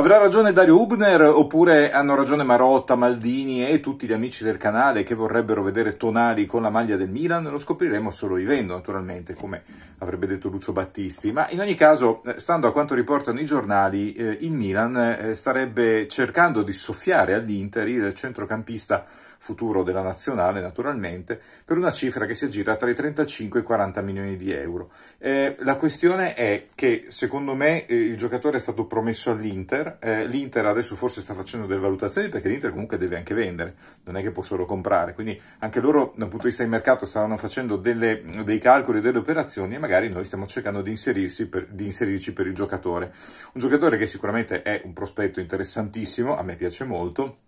Avrà ragione Dario Hubner oppure hanno ragione Marotta, Maldini e tutti gli amici del canale che vorrebbero vedere Tonali con la maglia del Milan? Lo scopriremo solo vivendo, naturalmente, come avrebbe detto Lucio Battisti. Ma in ogni caso, eh, stando a quanto riportano i giornali, eh, il Milan eh, starebbe cercando di soffiare all'Inter il centrocampista futuro della nazionale, naturalmente, per una cifra che si aggira tra i 35 e i 40 milioni di euro. Eh, la questione è che, secondo me, eh, il giocatore è stato promesso all'Inter, l'Inter, eh, l'Inter adesso forse sta facendo delle valutazioni perché l'Inter comunque deve anche vendere, non è che può solo comprare, quindi anche loro dal punto di vista del mercato stanno facendo delle, dei calcoli, e delle operazioni e magari noi stiamo cercando di, per, di inserirci per il giocatore. Un giocatore che sicuramente è un prospetto interessantissimo, a me piace molto,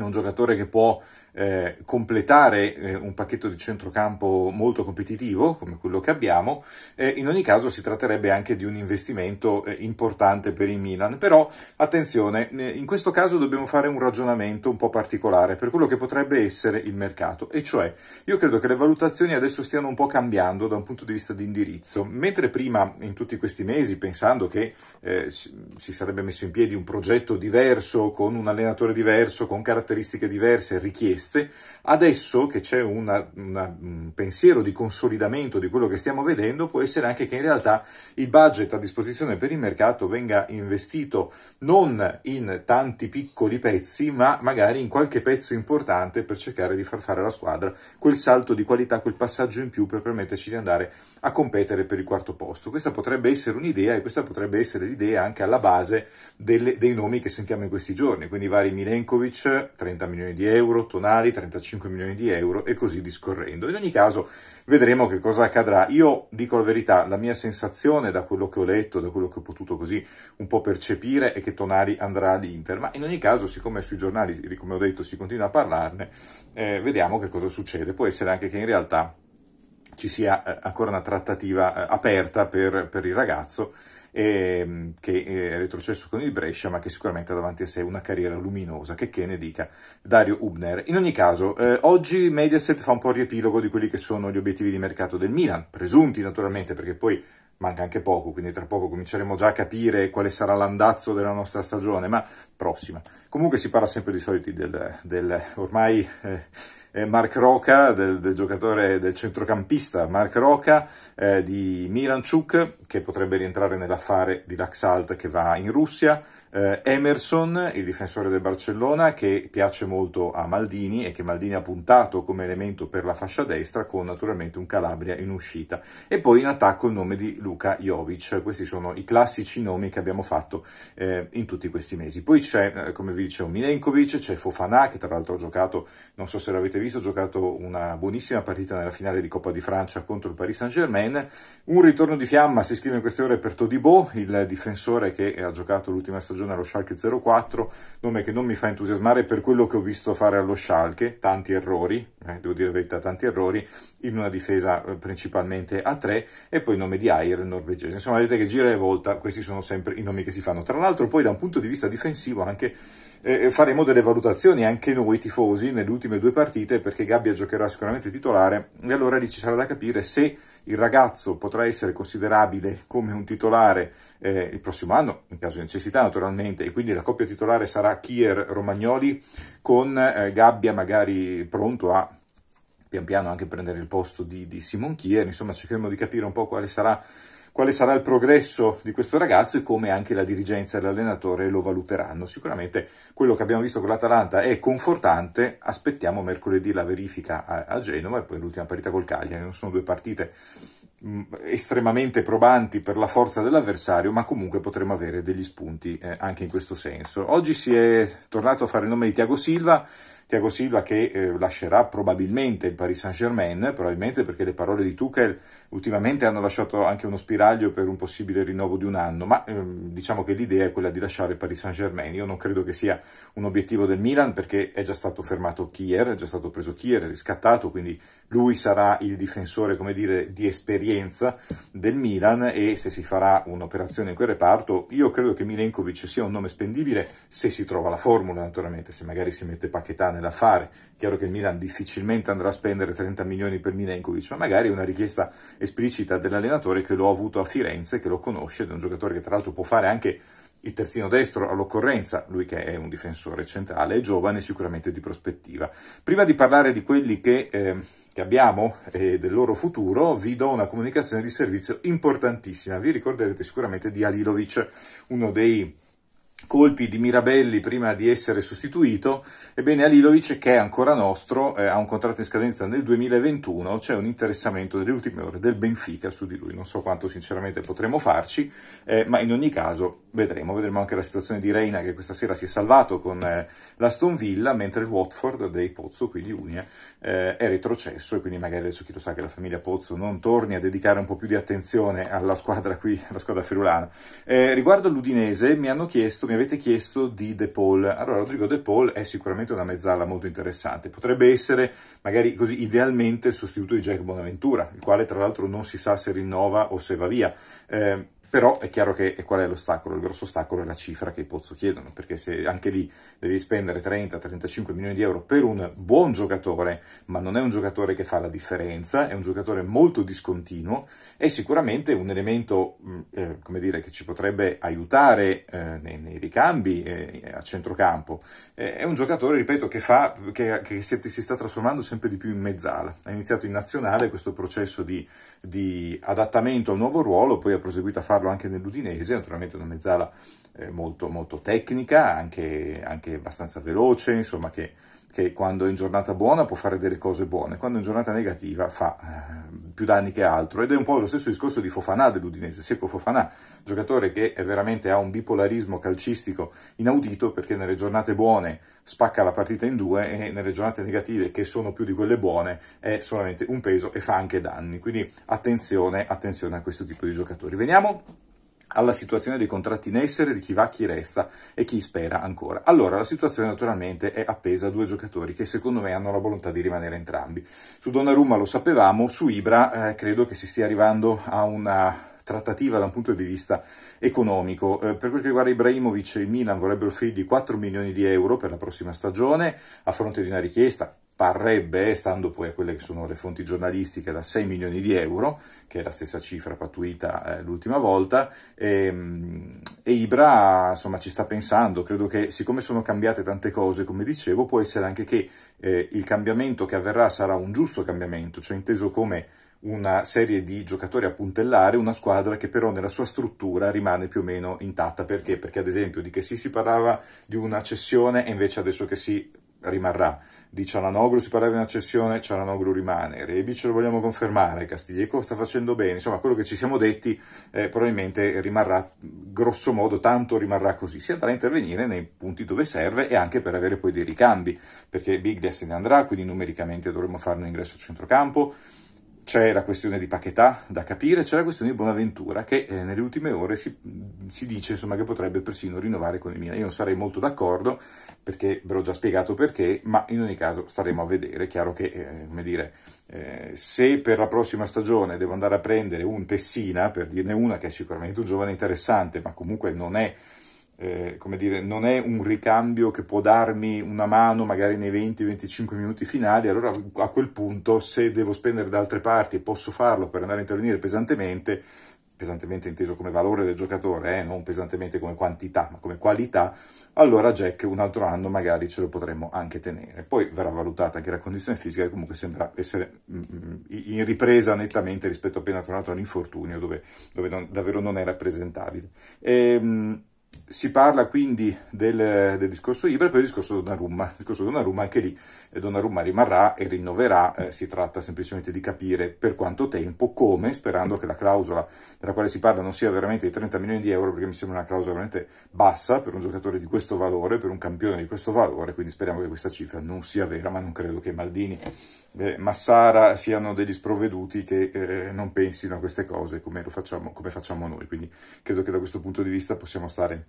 è un giocatore che può eh, completare eh, un pacchetto di centrocampo molto competitivo come quello che abbiamo. Eh, in ogni caso si tratterebbe anche di un investimento eh, importante per il Milan, però attenzione, eh, in questo caso dobbiamo fare un ragionamento un po' particolare per quello che potrebbe essere il mercato, e cioè io credo che le valutazioni adesso stiano un po' cambiando da un punto di vista di indirizzo, mentre prima in tutti questi mesi pensando che eh, si sarebbe messo in piedi un progetto diverso con un allenatore diverso, con caratteristiche caratteristiche diverse richieste, adesso che c'è un pensiero di consolidamento di quello che stiamo vedendo, può essere anche che in realtà il budget a disposizione per il mercato venga investito non in tanti piccoli pezzi, ma magari in qualche pezzo importante per cercare di far fare alla squadra quel salto di qualità, quel passaggio in più per permetterci di andare a competere per il quarto posto. Questa potrebbe essere un'idea e questa potrebbe essere l'idea anche alla base delle, dei nomi che sentiamo in questi giorni, quindi vari Milenkovic, 30 milioni di euro, Tonali 35 milioni di euro e così discorrendo. In ogni caso vedremo che cosa accadrà. Io dico la verità, la mia sensazione da quello che ho letto, da quello che ho potuto così un po' percepire è che Tonali andrà all'Inter, ma in ogni caso siccome sui giornali, come ho detto, si continua a parlarne, eh, vediamo che cosa succede. Può essere anche che in realtà ci sia eh, ancora una trattativa eh, aperta per, per il ragazzo ehm, che eh, è retrocesso con il Brescia, ma che sicuramente ha davanti a sé una carriera luminosa, che che ne dica Dario Hubner. In ogni caso, eh, oggi Mediaset fa un po' il riepilogo di quelli che sono gli obiettivi di mercato del Milan, presunti naturalmente, perché poi manca anche poco, quindi tra poco cominceremo già a capire quale sarà l'andazzo della nostra stagione, ma prossima. Comunque si parla sempre di solito del, del ormai eh, eh Mark Roca, del, del, giocatore del centrocampista Mark Roca eh, di Miranchuk, che potrebbe rientrare nell'affare di Laxalt che va in Russia eh, Emerson, il difensore del Barcellona, che piace molto a Maldini e che Maldini ha puntato come elemento per la fascia destra con naturalmente un Calabria in uscita. E poi in attacco il nome di Luca Jovic. Questi sono i classici nomi che abbiamo fatto eh, in tutti questi mesi. Poi c'è, eh, come vi dicevo, Milenkovic, c'è Fofana, che tra l'altro ha giocato, non so se l'avete visto, ha giocato una buonissima partita nella finale di Coppa di Francia contro il Paris Saint-Germain. Un ritorno di fiamma si scrive in queste ore per Todibo, il difensore che ha giocato l'ultima stagione Fortuna allo Schalke 04, nome che non mi fa entusiasmare per quello che ho visto fare allo Schalke, tanti errori, eh, devo dire la verità, tanti errori, in una difesa eh, principalmente a 3, e poi il nome di Ayer, norvegese. Insomma, vedete che gira e volta, questi sono sempre i nomi che si fanno. Tra l'altro poi da un punto di vista difensivo anche eh, eh faremo delle valutazioni anche noi tifosi nelle ultime due partite, perché Gabbia giocherà sicuramente titolare, e allora lì ci sarà da capire se il ragazzo potrà essere considerabile come un titolare eh, il prossimo anno, in caso di necessità naturalmente, e quindi la coppia titolare sarà Kier-Romagnoli con eh, Gabbia magari pronto a pian piano anche prendere il posto di, di Simon Kier, insomma cercheremo di capire un po' quale sarà quale sarà il progresso di questo ragazzo e come anche la dirigenza e l'allenatore lo valuteranno. Sicuramente quello che abbiamo visto con l'Atalanta è confortante, aspettiamo mercoledì la verifica a, a Genova e poi l'ultima partita col Cagliari, non sono due partite mh, mm, estremamente probanti per la forza dell'avversario, ma comunque potremo avere degli spunti eh, anche in questo senso. Oggi si è tornato a fare il nome di Tiago Silva, Tiago Silva che eh, lascerà probabilmente il Paris Saint-Germain, probabilmente perché le parole di Tuchel ultimamente hanno lasciato anche uno spiraglio per un possibile rinnovo di un anno, ma ehm, diciamo che l'idea è quella di lasciare il Paris Saint-Germain. Io non credo che sia un obiettivo del Milan perché è già stato fermato Kier, è già stato preso Kier, è riscattato, quindi lui sarà il difensore, come dire, di esperienza del Milan e se si farà un'operazione in quel reparto, io credo che Milenkovic sia un nome spendibile se si trova la formula, naturalmente, se magari si mette Paquetano nell'affare. Chiaro che il Milan difficilmente andrà a spendere 30 milioni per Milenkovic, ma magari è una richiesta esplicita dell'allenatore che l'ho avuto a Firenze, che lo conosce, ed è un giocatore che tra l'altro può fare anche il terzino destro all'occorrenza, lui che è un difensore centrale, è giovane sicuramente di prospettiva. Prima di parlare di quelli che, eh, che abbiamo e eh, del loro futuro, vi do una comunicazione di servizio importantissima. Vi ricorderete sicuramente di Alilovic, uno dei colpi di Mirabelli prima di essere sostituito, ebbene Alilovic, che è ancora nostro, eh, ha un contratto in scadenza nel 2021, c'è un interessamento delle ultime ore del Benfica su di lui, non so quanto sinceramente potremo farci, eh, ma in ogni caso vedremo, vedremo anche la situazione di Reina che questa sera si è salvato con eh, l'Aston Villa, mentre il Watford dei Pozzo, quindi Unia, eh, è retrocesso e quindi magari adesso chi lo sa che la famiglia Pozzo non torni a dedicare un po' più di attenzione alla squadra qui, alla squadra ferulana. Eh, riguardo l'Udinese mi hanno chiesto mi avete chiesto di De Paul. Allora, Rodrigo De Paul è sicuramente una mezzala molto interessante. Potrebbe essere, magari così, idealmente il sostituto di Jack Bonaventura, il quale tra l'altro non si sa se rinnova o se va via. Eh, però è chiaro che qual è l'ostacolo? Il grosso ostacolo è la cifra che i Pozzo chiedono, perché se anche lì devi spendere 30-35 milioni di euro per un buon giocatore, ma non è un giocatore che fa la differenza, è un giocatore molto discontinuo, è sicuramente un elemento mm, eh, come dire, che ci potrebbe aiutare eh, nei, nei, ricambi eh, a centrocampo. Eh, è un giocatore, ripeto, che, fa, che, che si, si, sta trasformando sempre di più in mezzala. Ha iniziato in nazionale questo processo di, di adattamento al nuovo ruolo, poi ha proseguito a fare parlo anche nell'Udinese, naturalmente una mezzala eh, molto, molto tecnica, anche, anche abbastanza veloce, insomma che che quando è in giornata buona può fare delle cose buone, quando è in giornata negativa fa eh, più danni che altro. Ed è un po' lo stesso discorso di Fofanà dell'Udinese, Seco Fofanà, giocatore che veramente ha un bipolarismo calcistico inaudito perché nelle giornate buone spacca la partita in due e nelle giornate negative, che sono più di quelle buone, è solamente un peso e fa anche danni. Quindi attenzione, attenzione a questo tipo di giocatori. Veniamo alla situazione dei contratti in essere di chi va, chi resta e chi spera ancora. Allora, la situazione naturalmente è appesa a due giocatori che secondo me hanno la volontà di rimanere entrambi. Su Donnarumma lo sapevamo, su Ibra eh, credo che si stia arrivando a una trattativa da un punto di vista economico. Eh, per quel che riguarda Ibrahimovic, il Milan vorrebbe offrirgli 4 milioni di euro per la prossima stagione a fronte di una richiesta parrebbe, stando poi a quelle che sono le fonti giornalistiche, da 6 milioni di euro, che è la stessa cifra patuita eh, l'ultima volta, e, ehm, e, Ibra insomma ci sta pensando, credo che siccome sono cambiate tante cose, come dicevo, può essere anche che eh, il cambiamento che avverrà sarà un giusto cambiamento, cioè inteso come una serie di giocatori a puntellare, una squadra che però nella sua struttura rimane più o meno intatta. Perché? Perché ad esempio di che sì si parlava di una cessione e invece adesso che sì rimarrà di Cialanoglu si parlava di una cessione, Cialanoglu rimane, Rebic lo vogliamo confermare, Castiglieco sta facendo bene, insomma quello che ci siamo detti eh, probabilmente rimarrà, grosso modo tanto rimarrà così, si andrà a intervenire nei punti dove serve e anche per avere poi dei ricambi, perché Big se ne andrà, quindi numericamente dovremo fare un ingresso centrocampo, c'è la questione di Paquetà da capire, c'è la questione di Bonaventura che eh, nelle ultime ore si, si dice insomma, che potrebbe persino rinnovare con il Milan. Io non sarei molto d'accordo perché ve l'ho già spiegato perché, ma in ogni caso staremo a vedere. È chiaro che, eh, come dire, eh, se per la prossima stagione devo andare a prendere un Pessina, per dirne una che è sicuramente un giovane interessante, ma comunque non è eh, come dire, non è un ricambio che può darmi una mano magari nei 20-25 minuti finali, allora a quel punto se devo spendere da altre parti e posso farlo per andare a intervenire pesantemente, pesantemente inteso come valore del giocatore, eh, non pesantemente come quantità, ma come qualità, allora Jack un altro anno magari ce lo potremmo anche tenere. Poi verrà valutata anche la condizione fisica che comunque sembra essere mm, mm, in ripresa nettamente rispetto a appena tornato all'infortunio dove, dove non, davvero non era presentabile. Ehm, si parla quindi del, del discorso Ibra e poi del discorso Donnarumma. Il discorso Donnarumma anche lì eh, Donnarumma rimarrà e rinnoverà, eh, si tratta semplicemente di capire per quanto tempo, come, sperando che la clausola della quale si parla non sia veramente di 30 milioni di euro, perché mi sembra una clausola veramente bassa per un giocatore di questo valore, per un campione di questo valore, quindi speriamo che questa cifra non sia vera, ma non credo che Maldini eh, Massara siano degli sprovveduti che eh, non pensino a queste cose come, facciamo, come facciamo noi, quindi credo che da questo punto di vista possiamo stare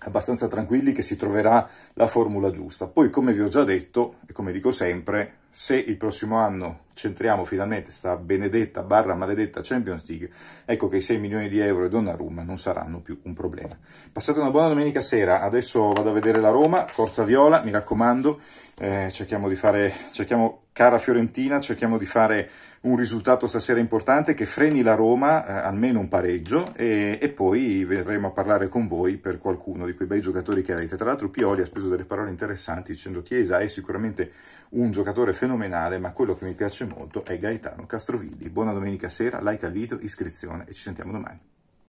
abbastanza tranquilli che si troverà la formula giusta. Poi, come vi ho già detto, e come dico sempre, se il prossimo anno centriamo finalmente questa benedetta barra maledetta Champions League, ecco che i 6 milioni di euro e Donnarumma non saranno più un problema. Passate una buona domenica sera, adesso vado a vedere la Roma, Forza Viola, mi raccomando, eh, cerchiamo di fare... Cerchiamo cara Fiorentina, cerchiamo di fare un risultato stasera importante che freni la Roma, eh, almeno un pareggio, e, e, poi verremo a parlare con voi per qualcuno di quei bei giocatori che avete. Tra l'altro Pioli ha speso delle parole interessanti dicendo Chiesa è sicuramente un giocatore fenomenale, ma quello che mi piace molto è Gaetano Castrovilli. Buona domenica sera, like al video, iscrizione e ci sentiamo domani.